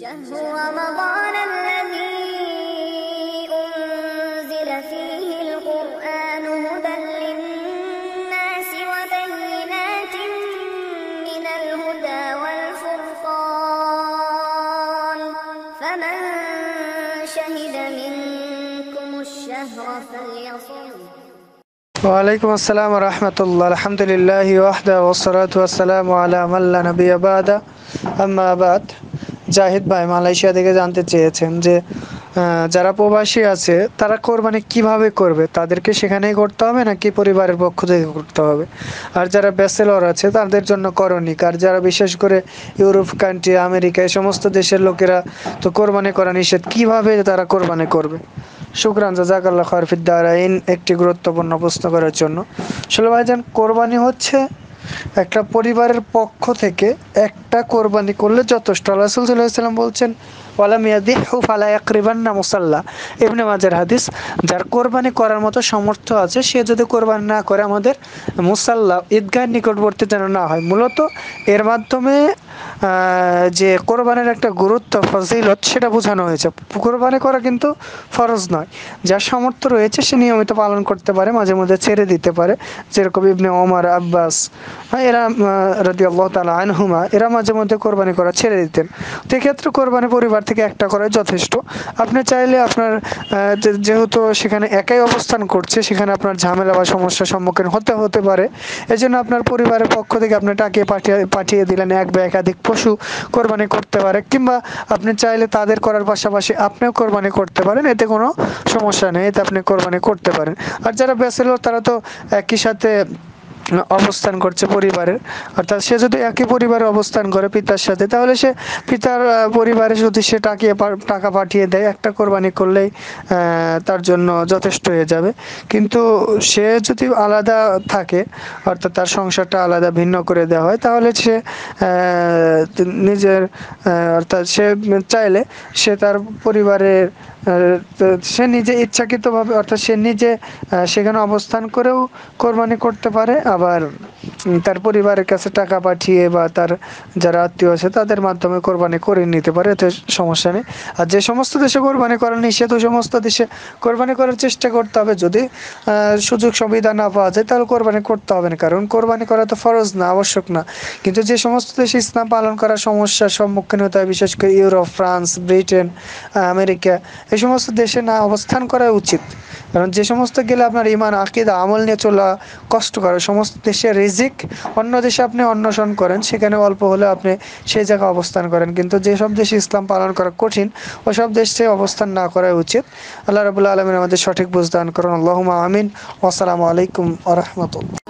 شهر رمضان الذي أنزل فيه القرآن هدى للناس وبينات من الهدى والفرقان فمن شهد منكم الشهر فليصوم وعليكم السلام ورحمة الله الحمد لله وحده والصلاة والسلام على من لا نبي بعد أما بعد জাহিদ ভাই মালয়েশিয়া থেকে জানতে চেয়েছেন যে যারা প্রবাসী আছে তারা কোরবানি কিভাবে করবে তাদেরকে সেখানেই করতে হবে নাকি পরিবারের পক্ষ থেকে করতে হবে আর যারা ব্যাচেলর আছে তাদের জন্য করণিক আর যারা বিশেষ করে ইউরোপ কান্ট্রি আমেরিকা এই সমস্ত দেশের লোকেরা তো কোরবানি করা নিষেধ কিভাবে তারা কোরবানি করবে শুক্রান জাজাকাল্লা খরফিদ্দার আইন একটি গুরুত্বপূর্ণ প্রশ্ন করার জন্য ষোলো ভাইজান কোরবানি হচ্ছে একটা পরিবারের পক্ষ থেকে একটা কোরবানি করলে যথেষ্ট আল্লাহাম রসুল বলছেন ওয়ালা মিয়াদি এক রিবান না মুসাল্লা ইবনে মাজার হাদিস যার কোরবানি করার মতো সমর্থ আছে সে যদি কোরবানি না করে আমাদের মুসাল্লা ঈদগাহ নিকটবর্তী যেন না হয় মূলত এর মাধ্যমে যে কোরবানের একটা গুরুত্ব ফজিলত সেটা বোঝানো হয়েছে কোরবানি করা কিন্তু ফরজ নয় যার সামর্থ্য রয়েছে সে নিয়মিত পালন করতে পারে মাঝে মধ্যে ছেড়ে দিতে পারে যেরকম ইবনে ওমর আব্বাস হ্যাঁ, এরা রাজি আল্লাহ তালা আনহুমা এরা মাঝে মধ্যে কোরবানি করা ছেড়ে দিতেন তো এক্ষেত্রে কোরবানি পরিবার থেকে একটা করাই যথেষ্ট আপনি চাইলে আপনার যেহেতু সেখানে একাই অবস্থান করছে সেখানে আপনার ঝামেলা বা সমস্যার সম্মুখীন হতে হতে পারে এজন্য আপনার পরিবারের পক্ষ থেকে আপনি টাকে পাঠিয়ে পাঠিয়ে দিলেন এক বা একাধিক শতাধিক পশু কোরবানি করতে পারে কিংবা আপনি চাইলে তাদের করার পাশাপাশি আপনিও কোরবানি করতে পারেন এতে কোনো সমস্যা নেই এতে আপনি কোরবানি করতে পারেন আর যারা ব্যাচেলর তারা তো একই সাথে অবস্থান করছে পরিবারের অর্থাৎ সে যদি একই পরিবারে অবস্থান করে পিতার সাথে তাহলে সে পিতার পরিবারে যদি সে টাকিয়ে টাকা পাঠিয়ে দেয় একটা কোরবানি করলেই তার জন্য যথেষ্ট হয়ে যাবে কিন্তু সে যদি আলাদা থাকে অর্থাৎ তার সংসারটা আলাদা ভিন্ন করে দেওয়া হয় তাহলে সে নিজের অর্থাৎ সে চাইলে সে তার পরিবারের সে নিজে ইচ্ছাকৃতভাবে অর্থাৎ সে নিজে সেখানে অবস্থান করেও কোরবানি করতে পারে আবার তার পরিবারের কাছে টাকা পাঠিয়ে বা তার যারা আত্মীয় আছে তাদের মাধ্যমে কোরবানি করে নিতে পারে এতে সমস্যা নেই আর যে সমস্ত দেশে কোরবানি করা নিষেধ ওই সমস্ত দেশে কোরবানি করার চেষ্টা করতে হবে যদি সুযোগ সুবিধা না পাওয়া যায় তাহলে কোরবানি করতে হবে না কারণ কোরবানি করা তো ফরজ না আবশ্যক না কিন্তু যে সমস্ত দেশে ইসলাম পালন করার সমস্যার সম্মুখীন হতে হয় বিশেষ করে ইউরোপ ফ্রান্স ব্রিটেন আমেরিকা এই সমস্ত দেশে না অবস্থান করা উচিত কারণ যে সমস্ত গেলে আপনার ইমান আকিদা আমল নিয়ে চলা কষ্টকর সমস্ত দেশে রিজিক ঠিক অন্য দেশে আপনি অন্বেষণ করেন সেখানে অল্প হলে আপনি সেই জায়গায় অবস্থান করেন কিন্তু যেসব দেশে ইসলাম পালন করা কঠিন ওসব দেশে অবস্থান না করাই উচিত আল্লাহ রবুল্লা আলমিন আমাদের সঠিক বুঝদান করুন আল্লাহ আমিন আসসালামু আলাইকুম আ